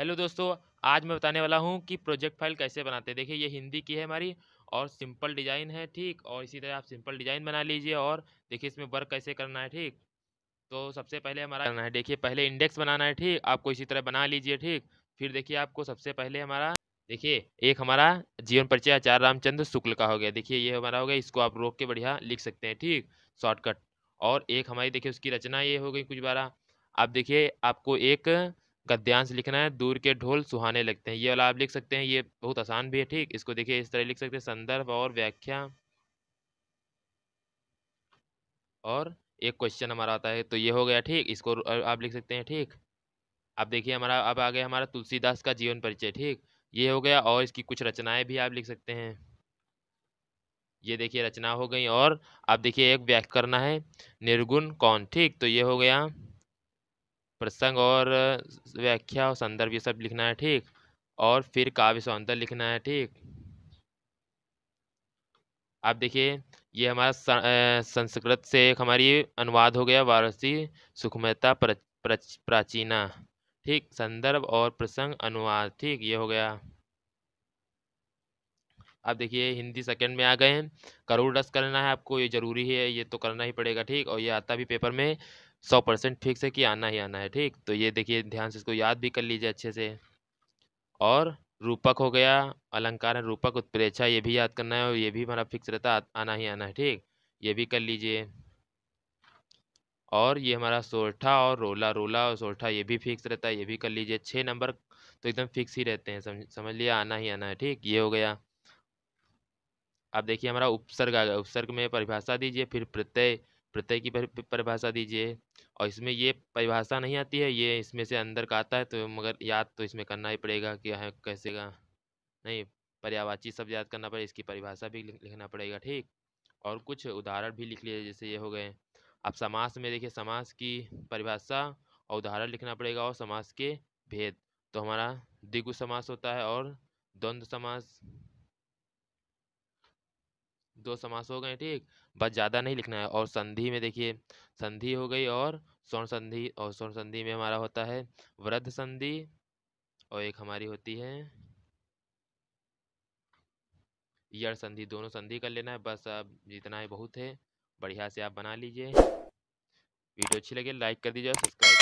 hello दोस्तों आज मैं बताने वाला हूँ कि प्रोजेक्ट फाइल कैसे बनाते हैं देखिए ये हिंदी की है हमारी और सिंपल डिज़ाइन है ठीक और इसी तरह आप सिंपल डिज़ाइन बना लीजिए और देखिए इसमें वर्क कैसे करना है ठीक तो सबसे पहले हमारा करना है देखिए पहले इंडेक्स बनाना है ठीक आपको इसी तरह बना लीजिए ठीक फिर देखिए आपको सबसे पहले हमारा देखिए एक हमारा जीवन परिचय आचार्य रामचंद्र शुक्ल का हो गया देखिए ये हमारा हो गया इसको आप रोक के बढ़िया लिख सकते हैं ठीक शॉर्टकट और एक हमारी देखिए उसकी रचना ये हो गई कुछ बारह आप देखिए आपको एक गद्यांश लिखना है दूर के ढोल सुहाने लगते हैं ये वाला आप लिख सकते हैं ये बहुत आसान भी है ठीक इसको देखिए इस तरह लिख सकते हैं संदर्भ और व्याख्या और एक क्वेश्चन हमारा आता है तो ये हो गया ठीक इसको आप लिख सकते हैं ठीक आप देखिए हमारा अब आ गया हमारा तुलसीदास का जीवन परिचय ठीक ये हो गया और इसकी कुछ रचनाएं भी आप लिख सकते हैं ये देखिए रचना हो गई और आप देखिए एक व्याख्या करना है निर्गुण कौन ठीक तो ये हो गया प्रसंग और व्याख्या और संदर्भ ये सब लिखना है ठीक और फिर काव्य सौंदर्य लिखना है ठीक आप देखिए ये हमारा संस्कृत से एक हमारी अनुवाद हो गया वारसी सुखमयता प्राचीना ठीक संदर्भ और प्रसंग अनुवाद ठीक ये हो गया आप देखिए हिंदी सेकंड में आ गए हैं करोड़ रस करना है आपको ये ज़रूरी है ये तो करना ही पड़ेगा ठीक और ये आता भी पेपर में सौ परसेंट फिक्स है कि आना ही आना है ठीक तो ये देखिए ध्यान से इसको याद भी कर लीजिए अच्छे से और रूपक हो गया अलंकार है रूपक उत्प्रेक्षा ये भी याद करना है और ये भी हमारा फिक्स रहता है आना ही आना है ठीक ये भी कर लीजिए और ये हमारा सोरठा और रोला रोला और सोरठा ये भी फिक्स रहता है ये भी कर लीजिए छः नंबर तो एकदम फिक्स ही रहते हैं समझ समझ लिया आना ही आना है ठीक ये हो गया अब देखिए हमारा उपसर्ग आ गया उपसर्ग में परिभाषा दीजिए फिर प्रत्यय प्रत्यय की परिभाषा दीजिए और इसमें ये परिभाषा नहीं आती है ये इसमें से अंदर का आता है तो मगर याद तो इसमें करना ही पड़ेगा कि हाँ कैसे का नहीं पर्यावाची शब्द याद करना पड़ेगा इसकी परिभाषा भी लिखना पड़ेगा ठीक और कुछ उदाहरण भी लिख लिए जैसे ये हो गए अब समास में देखिए समास की परिभाषा और उदाहरण लिखना पड़ेगा और समास के भेद तो हमारा दिगु समास होता है और द्वंद्व समास दो समास हो गए ठीक बस ज़्यादा नहीं लिखना है और संधि में देखिए संधि हो गई और स्वर्ण संधि और स्वर्ण संधि में हमारा होता है वृद्ध संधि और एक हमारी होती है यर संधि दोनों संधि कर लेना है बस अब जितना है बहुत है बढ़िया से आप बना लीजिए वीडियो अच्छी लगे लाइक कर दीजिए और सब्सक्राइब